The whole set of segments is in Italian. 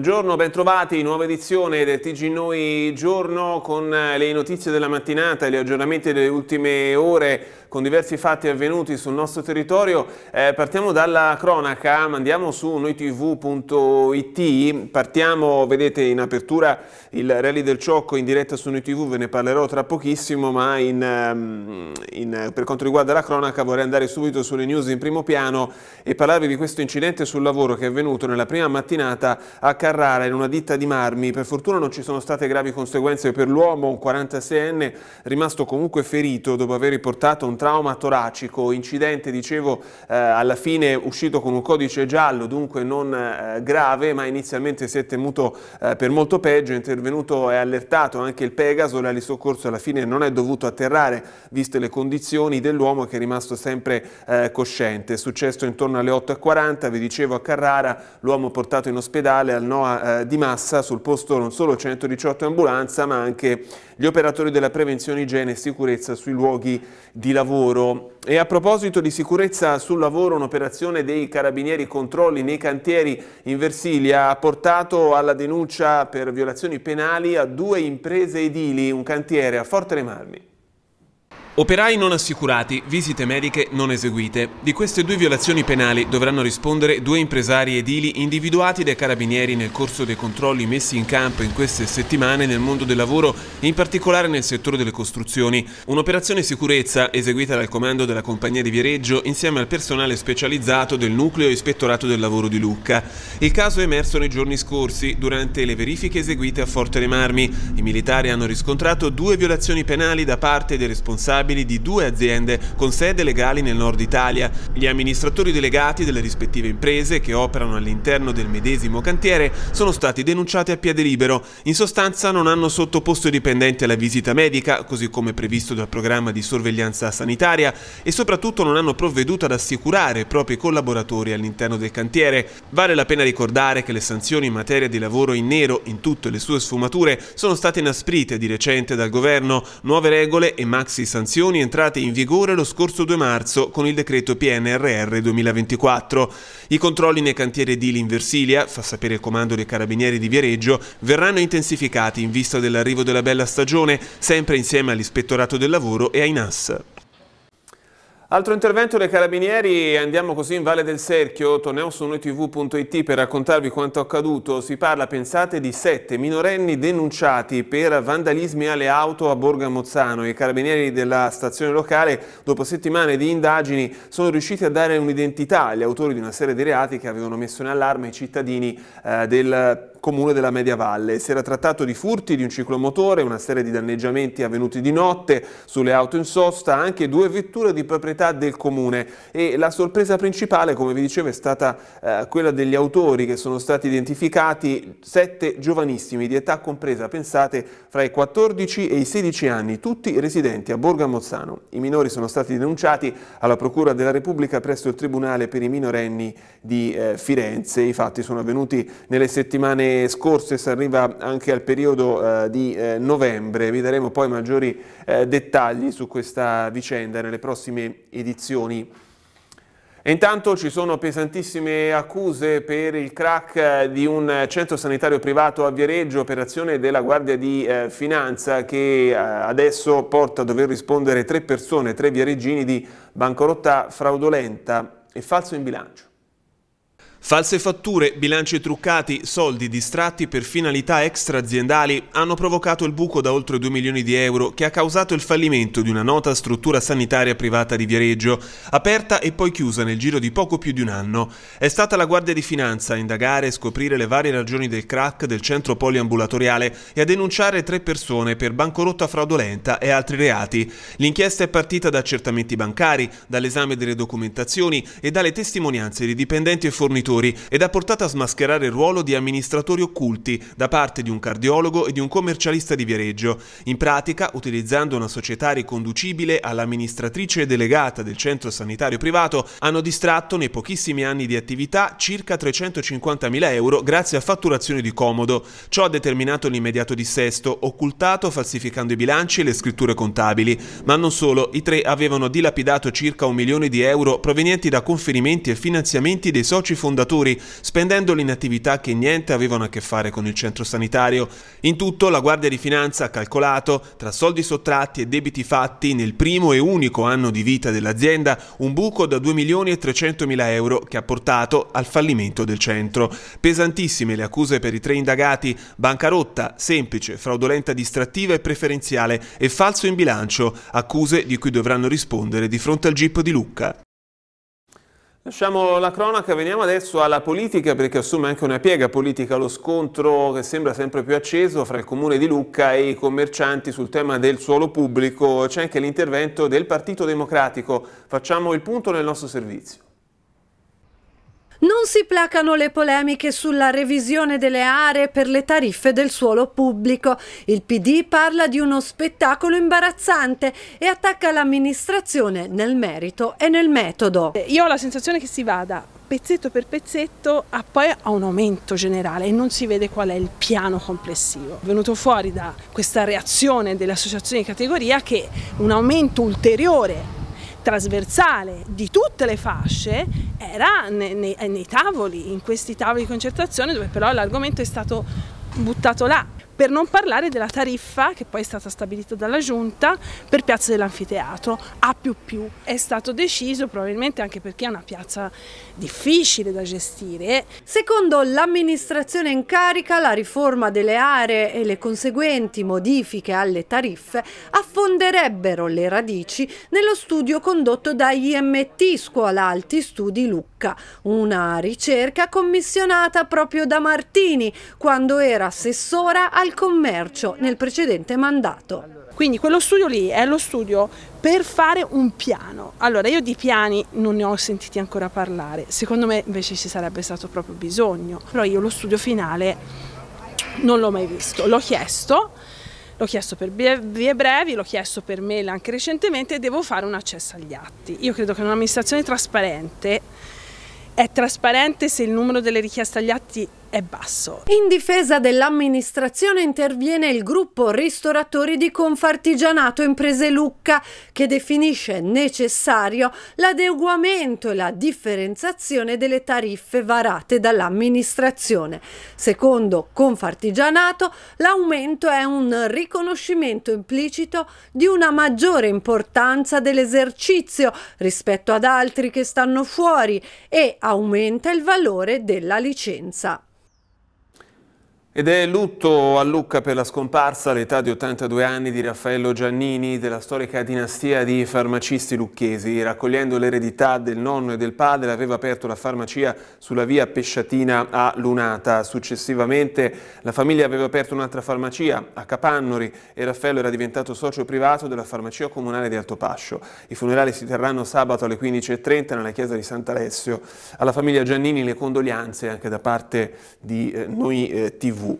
Buongiorno, bentrovati, nuova edizione del TG Noi Giorno con eh, le notizie della mattinata e gli aggiornamenti delle ultime ore con diversi fatti avvenuti sul nostro territorio. Eh, partiamo dalla cronaca, andiamo su noitv.it, partiamo, vedete in apertura il Rally del Ciocco in diretta su NoiTV, ve ne parlerò tra pochissimo, ma in, ehm, in, per quanto riguarda la cronaca vorrei andare subito sulle news in primo piano e parlarvi di questo incidente sul lavoro che è avvenuto nella prima mattinata a Carrara in una ditta di marmi. Per fortuna non ci sono state gravi conseguenze per l'uomo, un 46enne rimasto comunque ferito dopo aver riportato un trauma toracico, incidente, dicevo, eh, alla fine uscito con un codice giallo, dunque non eh, grave, ma inizialmente si è temuto eh, per molto peggio, è intervenuto e allertato anche il Pegaso, l'alisoccorso alla fine non è dovuto atterrare, viste le condizioni dell'uomo che è rimasto sempre eh, cosciente. È successo intorno alle 8.40, vi dicevo a Carrara, l'uomo portato in ospedale al NOA eh, di Massa, sul posto non solo 118 ambulanza, ma anche gli operatori della prevenzione, igiene e sicurezza sui luoghi di lavoro lavoro e a proposito di sicurezza sul lavoro, un'operazione dei carabinieri controlli nei cantieri in Versilia ha portato alla denuncia per violazioni penali a due imprese edili, un cantiere a Forte Remarmi. Operai non assicurati, visite mediche non eseguite. Di queste due violazioni penali dovranno rispondere due impresari edili individuati dai carabinieri nel corso dei controlli messi in campo in queste settimane nel mondo del lavoro, in particolare nel settore delle costruzioni. Un'operazione sicurezza eseguita dal comando della compagnia di Viareggio insieme al personale specializzato del nucleo ispettorato del lavoro di Lucca. Il caso è emerso nei giorni scorsi durante le verifiche eseguite a Forte dei Marmi. I militari hanno riscontrato due violazioni penali da parte dei responsabili responsabili di due aziende con sede legali nel nord Italia. Gli amministratori delegati delle rispettive imprese che operano all'interno del medesimo cantiere sono stati denunciati a piede libero. In sostanza non hanno sottoposto i dipendenti alla visita medica, così come previsto dal programma di sorveglianza sanitaria, e soprattutto non hanno provveduto ad assicurare i propri collaboratori all'interno del cantiere. Vale la pena ricordare che le sanzioni in materia di lavoro in nero in tutte le sue sfumature sono state inasprite di recente dal governo, nuove regole e maxi sanzioni sanzioni entrate in vigore lo scorso 2 marzo con il decreto PNRR 2024. I controlli nei cantieri edili in Versilia, fa sapere il comando dei carabinieri di Viareggio, verranno intensificati in vista dell'arrivo della bella stagione, sempre insieme all'Ispettorato del Lavoro e ai NAS. Altro intervento dei carabinieri, andiamo così in Valle del Serchio, torniamo su noitv.it per raccontarvi quanto accaduto. Si parla, pensate, di sette minorenni denunciati per vandalismi alle auto a Borga Mozzano. I carabinieri della stazione locale, dopo settimane di indagini, sono riusciti a dare un'identità agli autori di una serie di reati che avevano messo in allarme i cittadini eh, del comune della Media Valle. Si era trattato di furti di un ciclomotore, una serie di danneggiamenti avvenuti di notte, sulle auto in sosta, anche due vetture di proprietà del comune. E la sorpresa principale, come vi dicevo, è stata eh, quella degli autori che sono stati identificati, sette giovanissimi di età compresa, pensate, fra i 14 e i 16 anni, tutti residenti a Borgo Mozzano. I minori sono stati denunciati alla Procura della Repubblica presso il Tribunale per i minorenni di eh, Firenze. I fatti sono avvenuti nelle settimane scorse si arriva anche al periodo eh, di eh, novembre, vi daremo poi maggiori eh, dettagli su questa vicenda nelle prossime edizioni. E intanto ci sono pesantissime accuse per il crack eh, di un centro sanitario privato a Viareggio, operazione della Guardia di eh, Finanza che eh, adesso porta a dover rispondere tre persone, tre viareggini di bancarotta fraudolenta e falso in bilancio. False fatture, bilanci truccati, soldi distratti per finalità extraaziendali hanno provocato il buco da oltre 2 milioni di euro che ha causato il fallimento di una nota struttura sanitaria privata di Viareggio, aperta e poi chiusa nel giro di poco più di un anno. È stata la Guardia di Finanza a indagare e scoprire le varie ragioni del crack del centro poliambulatoriale e a denunciare tre persone per bancorotta fraudolenta e altri reati. L'inchiesta è partita da accertamenti bancari, dall'esame delle documentazioni e dalle testimonianze di dipendenti e fornitori genitori ed ha portato a smascherare il ruolo di amministratori occulti da parte di un cardiologo e di un commercialista di Viareggio, in pratica utilizzando una società riconducibile all'amministratrice delegata del centro sanitario privato, hanno distratto nei pochissimi anni di attività circa 350.000 euro grazie a fatturazioni di comodo. Ciò ha determinato l'immediato dissesto, occultato falsificando i bilanci e le scritture contabili. Ma non solo, i tre avevano dilapidato circa un milione di euro provenienti da conferimenti e finanziamenti dei soci fondatori fondatori, spendendoli in attività che niente avevano a che fare con il centro sanitario. In tutto la Guardia di Finanza ha calcolato, tra soldi sottratti e debiti fatti, nel primo e unico anno di vita dell'azienda, un buco da 2 milioni e 300 mila euro che ha portato al fallimento del centro. Pesantissime le accuse per i tre indagati, bancarotta, semplice, fraudolenta distrattiva e preferenziale e falso in bilancio, accuse di cui dovranno rispondere di fronte al GIP di Lucca. Lasciamo la cronaca, veniamo adesso alla politica perché assume anche una piega politica lo scontro che sembra sempre più acceso fra il comune di Lucca e i commercianti sul tema del suolo pubblico. C'è anche l'intervento del Partito Democratico. Facciamo il punto nel nostro servizio. Non si placano le polemiche sulla revisione delle aree per le tariffe del suolo pubblico. Il PD parla di uno spettacolo imbarazzante e attacca l'amministrazione nel merito e nel metodo. Io ho la sensazione che si vada pezzetto per pezzetto a poi a un aumento generale e non si vede qual è il piano complessivo. È venuto fuori da questa reazione delle associazioni di categoria che un aumento ulteriore trasversale di tutte le fasce era nei, nei, nei tavoli, in questi tavoli di concertazione dove però l'argomento è stato buttato là per non parlare della tariffa che poi è stata stabilita dalla Giunta per Piazza dell'Anfiteatro, A++. È stato deciso probabilmente anche perché è una piazza difficile da gestire. Secondo l'amministrazione in carica, la riforma delle aree e le conseguenti modifiche alle tariffe affonderebbero le radici nello studio condotto da IMT Scuola Alti Studi Lucca, una ricerca commissionata proprio da Martini quando era assessora al del commercio nel precedente mandato. Quindi quello studio lì è lo studio per fare un piano. Allora io di piani non ne ho sentiti ancora parlare, secondo me invece ci sarebbe stato proprio bisogno. Però io lo studio finale non l'ho mai visto, l'ho chiesto, l'ho chiesto per vie brevi, l'ho chiesto per mail anche recentemente e devo fare un accesso agli atti. Io credo che un'amministrazione trasparente è trasparente se il numero delle richieste agli atti è basso. In difesa dell'amministrazione interviene il gruppo ristoratori di Confartigianato Imprese Lucca che definisce necessario l'adeguamento e la differenziazione delle tariffe varate dall'amministrazione. Secondo Confartigianato l'aumento è un riconoscimento implicito di una maggiore importanza dell'esercizio rispetto ad altri che stanno fuori e aumenta il valore della licenza. Ed è lutto a Lucca per la scomparsa all'età di 82 anni di Raffaello Giannini della storica dinastia di farmacisti lucchesi. Raccogliendo l'eredità del nonno e del padre aveva aperto la farmacia sulla via Pesciatina a Lunata. Successivamente la famiglia aveva aperto un'altra farmacia a Capannori e Raffaello era diventato socio privato della farmacia comunale di Altopascio. I funerali si terranno sabato alle 15.30 nella chiesa di Sant'Alessio. Alla famiglia Giannini le condoglianze anche da parte di eh, noi eh, TV. vous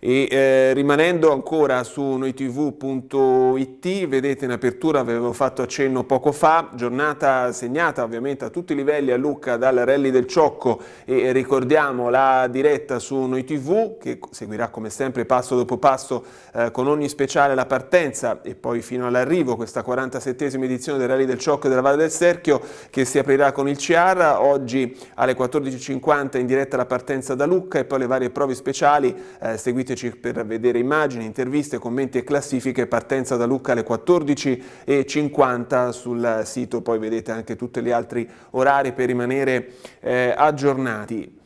E eh, rimanendo ancora su noitv.it, vedete in apertura, avevo fatto accenno poco fa, giornata segnata ovviamente a tutti i livelli a Lucca dal Rally del Ciocco e ricordiamo la diretta su noitv che seguirà come sempre passo dopo passo eh, con ogni speciale la partenza e poi fino all'arrivo questa 47esima edizione del Rally del Ciocco e della Valle del Serchio che si aprirà con il CR, oggi alle 14.50 in diretta la partenza da Lucca e poi le varie prove speciali eh, seguite seguiteci per vedere immagini, interviste, commenti e classifiche. Partenza da Lucca alle 14.50 sul sito, poi vedete anche tutti gli altri orari per rimanere eh, aggiornati.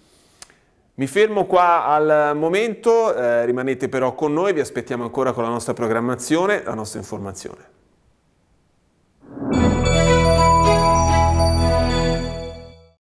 Mi fermo qua al momento, eh, rimanete però con noi, vi aspettiamo ancora con la nostra programmazione, la nostra informazione.